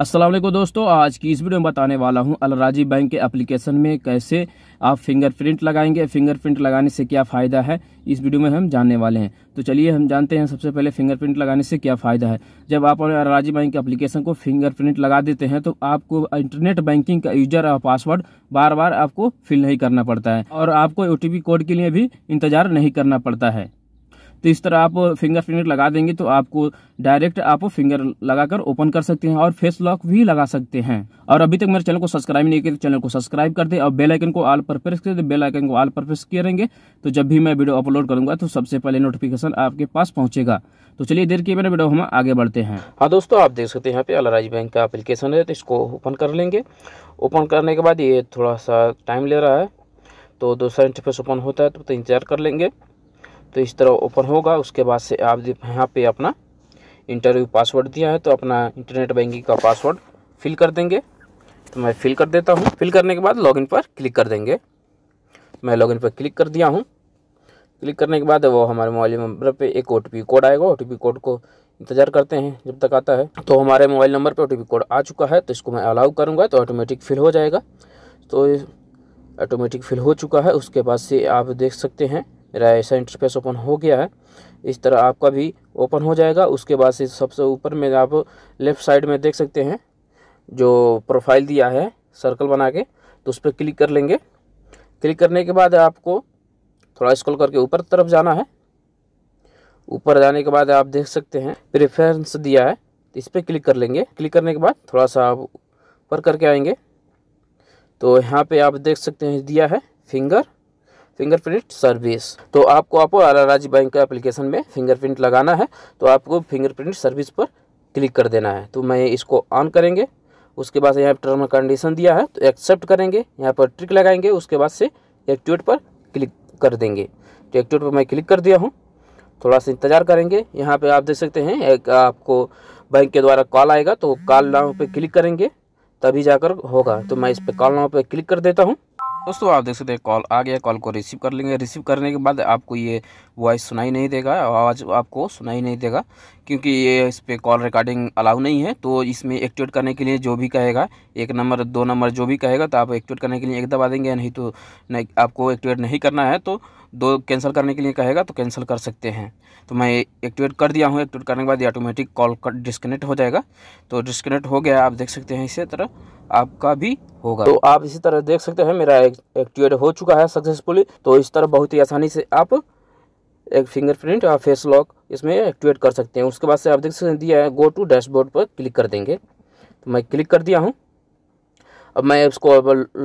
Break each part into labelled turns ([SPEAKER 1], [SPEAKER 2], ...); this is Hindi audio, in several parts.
[SPEAKER 1] असलम दोस्तों आज की इस वीडियो में बताने वाला हूं अलराजी बैंक के एप्लीकेशन में कैसे आप फिंगरप्रिंट लगाएंगे फिंगरप्रिंट लगाने से क्या फ़ायदा है इस वीडियो में हम जानने वाले हैं तो चलिए हम जानते हैं सबसे पहले फिंगरप्रिंट लगाने से क्या फ़ायदा है जब आप अलराजी बैंक के एप्लीकेशन को फिंगरप्रिंट लगा देते हैं तो आपको इंटरनेट बैंकिंग का यूजर और पासवर्ड बार बार आपको फिल नहीं करना पड़ता है और आपको ओ कोड के लिए भी इंतजार नहीं करना पड़ता है तो इस तरह आप फिंगरप्रिंट लगा देंगे तो आपको डायरेक्ट आप फिंगर लगाकर ओपन कर सकते हैं और फेस लॉक भी लगा सकते हैं और अभी तक मेरे चैनल को सब्सक्राइब नहीं किया तो चैनल को सब्सक्राइब कर दे और बेलाइकन को ऑल पर प्रेस कर दे बेलाइकन को ऑल पर प्रेस करेंगे तो जब भी मैं वीडियो अपलोड करूंगा तो सबसे पहले नोटिफिकेशन आपके पास पहुंचेगा तो चलिए देर के मेरे वीडियो हम आगे बढ़ते हैं हाँ दोस्तों आप देख सकते हैं यहाँ पे अलराज बैंक का अप्लीकेशन है तो इसको ओपन कर लेंगे ओपन करने के बाद ये थोड़ा सा टाइम ले रहा है तो दूसरा इंटरफेस ओपन होता है तो इंतजार कर लेंगे तो इस तरह ओपन होगा उसके बाद से आप यहाँ पे अपना इंटरव्यू पासवर्ड दिया है तो अपना इंटरनेट बैंकिंग का पासवर्ड फिल कर देंगे तो मैं फिल कर देता हूँ फिल करने के बाद लॉगिन पर क्लिक कर देंगे मैं लॉगिन पर क्लिक कर दिया हूँ क्लिक करने के बाद वो हमारे मोबाइल नंबर पे एक ओ कोड आएगा ओ कोड को इंतज़ार करते हैं जब तक आता है तो हमारे मोबाइल नंबर पर ओ कोड आ चुका है तो इसको मैं अलाउ करूँगा तो ऑटोमेटिक फिल हो जाएगा तो ऑटोमेटिक फिल हो चुका है उसके बाद से आप देख सकते हैं मेरा ऐसा इंटरफेस ओपन हो गया है इस तरह आपका भी ओपन हो जाएगा उसके बाद से सबसे ऊपर में आप लेफ़्ट साइड में देख सकते हैं जो प्रोफाइल दिया है सर्कल बना के तो उस पर क्लिक कर लेंगे क्लिक करने के बाद आपको थोड़ा स्क्रॉल करके ऊपर तरफ जाना है ऊपर जाने के बाद आप देख सकते हैं प्रेफरेंस दिया है तो इस पर क्लिक कर लेंगे क्लिक करने के बाद थोड़ा सा आप ऊपर करके आएंगे तो यहाँ पे आप देख सकते हैं दिया है फिंगर फिंगरप्रिंट सर्विस तो आपको आपको आला राज्य बैंक का एप्लीकेशन में फिंगरप्रिंट लगाना है तो आपको फिंगरप्रिंट सर्विस पर क्लिक कर देना है तो मैं इसको ऑन करेंगे उसके बाद यहाँ टर्म कंडीशन दिया है तो एक्सेप्ट करेंगे यहाँ पर ट्रिक लगाएंगे उसके बाद से एक्टिवेट पर क्लिक कर देंगे तो एक्टिवेट पर मैं क्लिक कर दिया हूँ थोड़ा सा इंतज़ार करेंगे यहाँ पर आप देख सकते हैं एक आपको बैंक के द्वारा कॉल आएगा तो कॉल नाव पर क्लिक करेंगे तभी जाकर होगा तो मैं इस पर कॉल नाव पर क्लिक कर देता हूँ दोस्तों आप देख सकते हैं कॉल आ गया कॉल को रिसीव कर लेंगे रिसीव करने के बाद आपको ये वॉइस सुनाई नहीं देगा आवाज़ आपको सुनाई नहीं देगा क्योंकि ये इस पर कॉल रिकॉर्डिंग अलाउ नहीं है तो इसमें एक्टिवेट करने के लिए जो भी कहेगा एक नंबर दो नंबर जो भी कहेगा तो आप एक्टिवेट करने के लिए एक दबा देंगे नहीं तो नहीं आपको एक्टिवेट नहीं करना है तो दो कैंसिल करने के लिए कहेगा तो कैंसिल कर सकते हैं तो मैं एक्टिवेट कर दिया हूँ एक्टिवेट करने के बाद ये ऑटोमेटिक कॉल कट डिस्कनेक्ट हो जाएगा तो डिस्कनेक्ट हो गया आप देख सकते हैं इसी तरह आपका भी होगा तो आप इसी तरह देख सकते हैं मेरा एक्टिवेट हो चुका है सक्सेसफुली तो इस तरह बहुत ही आसानी से आप एक फिंगरप्रिंट और फेस लॉक इसमें एक्टिवेट कर सकते हैं उसके बाद से आप देख सकते हैं दिया है गो टू डैशबोर्ड पर क्लिक कर देंगे तो मैं क्लिक कर दिया हूँ अब मैं उसको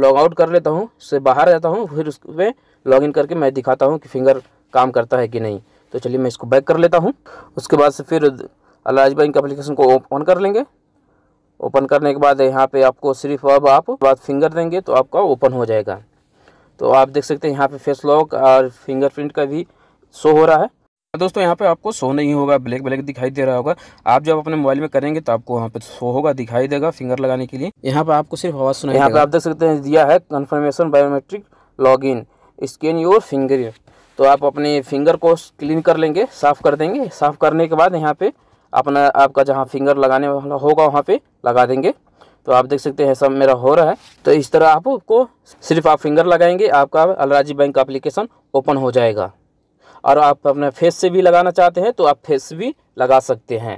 [SPEAKER 1] लॉग आउट कर लेता हूँ उससे बाहर जाता हूँ फिर उसमें इन करके मैं दिखाता हूँ कि फिंगर काम करता है कि नहीं तो चलिए मैं इसको बैक कर लेता हूँ उसके बाद से फिर अलाज बैंक अप्लीकेशन को ओपन कर लेंगे ओपन करने के बाद यहाँ पे आपको सिर्फ अब आप बाद फिंगर देंगे तो आपका ओपन हो जाएगा तो आप देख सकते हैं यहाँ पे फेस लॉक और फिंगरप्रिंट का भी शो हो रहा है दोस्तों यहाँ पे आपको शो नहीं होगा ब्लैक ब्लैक दिखाई दे रहा होगा आप जब अपने मोबाइल में करेंगे तो आपको वहाँ पे शो होगा दिखाई देगा फिंगर लगाने के लिए यहाँ पे आपको सिर्फ आवाज़ सुनाई यहाँ पे आप देख सकते हैं दिया है confirmation biometric log in scan your finger तो आप अपने फिंगर को क्लीन कर लेंगे साफ़ कर देंगे साफ़ करने के बाद यहाँ पे अपना आपका जहाँ फिंगर लगाने वाला होगा वहाँ पे लगा देंगे तो आप देख सकते हैं सब मेरा हो रहा है तो इस तरह आपको सिर्फ आप फिंगर लगाएंगे आपका अलराजी बैंक का अप्लीकेशन ओपन हो जाएगा और आप अपने फेस से भी लगाना चाहते हैं तो आप फेस भी लगा सकते हैं